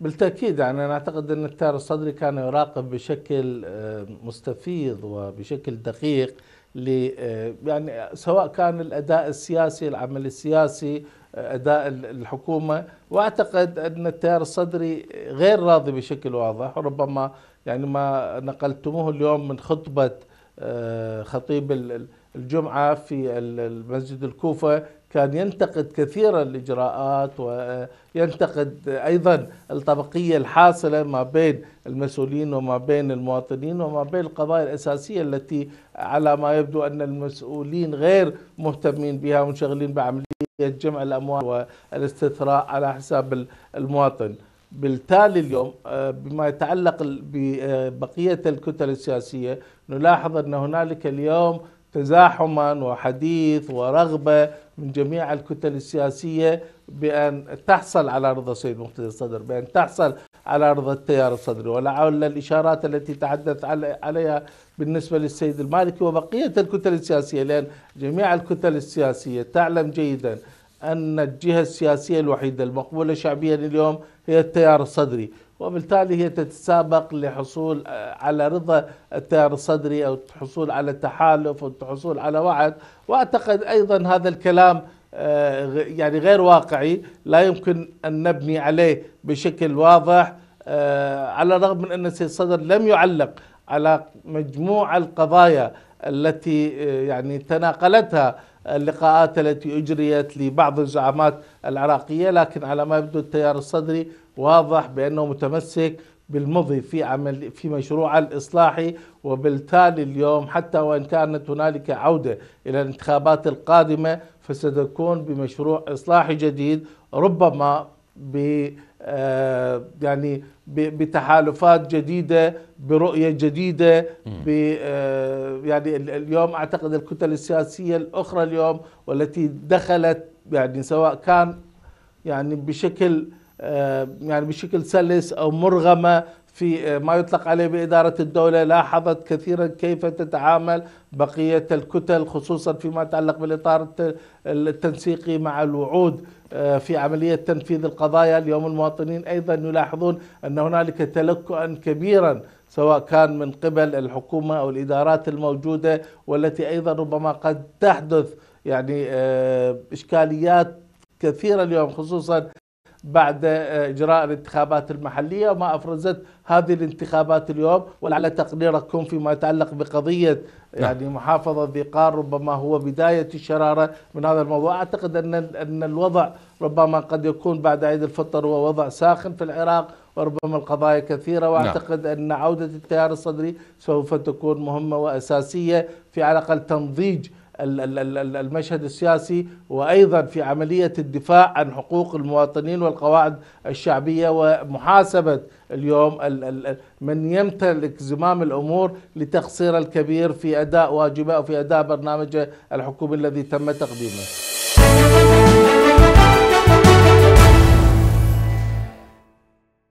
بالتأكيد يعني أنا أعتقد أن التيار الصدري كان يراقب بشكل آه، مستفيض وبشكل دقيق ل آه، يعني سواء كان الأداء السياسي العمل السياسي آه، أداء الحكومة وأعتقد أن التيار الصدري غير راضي بشكل واضح ربما يعني ما نقلتموه اليوم من خطبة خطيب الجمعة في المسجد الكوفة كان ينتقد كثيرا الإجراءات وينتقد أيضا الطبقية الحاصلة ما بين المسؤولين وما بين المواطنين وما بين القضايا الأساسية التي على ما يبدو أن المسؤولين غير مهتمين بها ومنشغلين بعملية جمع الأموال والاستثراء على حساب المواطن بالتالي اليوم آه، بما يتعلق ببقية آه، الكتل السياسية نلاحظ أن هنالك اليوم تزاحما وحديث ورغبة من جميع الكتل السياسية بأن تحصل على رضا السيد مقتدى الصدر بأن تحصل على رضا التيار الصدري ولعل الإشارات التي تحدث عليها بالنسبة للسيد المالكي وبقية الكتل السياسية لأن جميع الكتل السياسية تعلم جيدا أن الجهة السياسية الوحيدة المقبولة شعبيا اليوم هي التيار الصدري وبالتالي هي تتسابق لحصول آه، على رضا التيار الصدري أو الحصول على تحالف أو الحصول على وعد وأعتقد أيضا هذا الكلام آه، يعني غير واقعي لا يمكن أن نبني عليه بشكل واضح آه، على الرغم من أن السيد الصدر لم يعلق على مجموعة القضايا التي آه، يعني تناقلتها اللقاءات التي اجريت لبعض الزعامات العراقيه لكن على ما يبدو التيار الصدري واضح بانه متمسك بالمضي في عمل في مشروع الاصلاحي وبالتالي اليوم حتى وان كانت هنالك عوده الى الانتخابات القادمه فستكون بمشروع اصلاحي جديد ربما ب آه، يعني بتحالفات جديده برؤيه جديده ب آه، يعني اليوم اعتقد الكتل السياسيه الاخرى اليوم والتي دخلت يعني سواء كان يعني بشكل آه، يعني بشكل سلس او مرغمه في آه، ما يطلق عليه بإدارة الدولة لاحظت كثيرا كيف تتعامل بقية الكتل خصوصا فيما يتعلق بالإطار التنسيقي مع الوعود آه، في عملية تنفيذ القضايا اليوم المواطنين أيضا يلاحظون أن هنالك تلكؤا كبيرا سواء كان من قبل الحكومة أو الإدارات الموجودة والتي أيضا ربما قد تحدث يعني آه، إشكاليات كثيرة اليوم خصوصا بعد آه، إجراء الانتخابات المحلية وما أفرزت هذه الانتخابات اليوم ولعل تقديركم فيما يتعلق بقضية نعم. يعني محافظة ذي قار ربما هو بداية الشرارة من هذا الموضوع أعتقد أن أن الوضع ربما قد يكون بعد عيد الفطر هو وضع ساخن في العراق وربما القضايا كثيرة نعم. وأعتقد أن عودة التيار الصدري سوف تكون مهمة وأساسية في على الأقل تنضيج المشهد السياسي وأيضا في عملية الدفاع عن حقوق المواطنين والقواعد الشعبية ومحاسبة اليوم من يمتلك زمام الأمور لتقصير الكبير في أداء واجبه وفي أداء برنامجه الحكومي الذي تم تقديمه